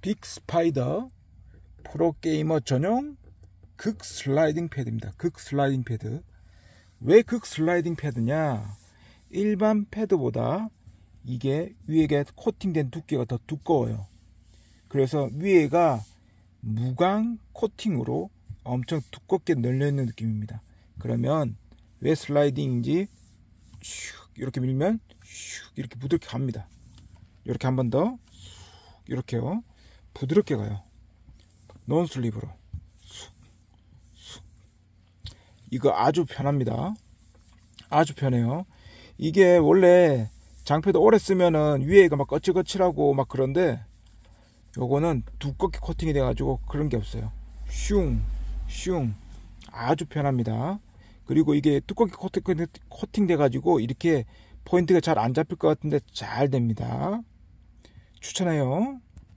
빅스파이더 프로게이머 전용 극 슬라이딩 패드입니다. 극 슬라이딩 패드 왜 극 슬라이딩 패드냐 일반 패드보다 이게 위에 코팅된 두께가 더 두꺼워요. 그래서 위에가 무광 코팅으로 엄청 두껍게 널려있는 느낌입니다. 그러면 왜 슬라이딩인지 슉 이렇게 밀면 슉 이렇게 부드럽게 갑니다. 이렇게 한 번 더 이렇게요. 부드럽게 가요. 논슬립으로. 이거 아주 편합니다. 아주 편해요. 이게 원래 장패도 오래 쓰면은 위에가 막 거칠거칠하고 막 그런데 요거는 두껍게 코팅이 돼가지고 그런 게 없어요. 슝, 슝. 아주 편합니다. 그리고 이게 두껍게 코팅, 코팅 돼가지고 이렇게 포인트가 잘 안 잡힐 것 같은데 잘 됩니다. 추천해요.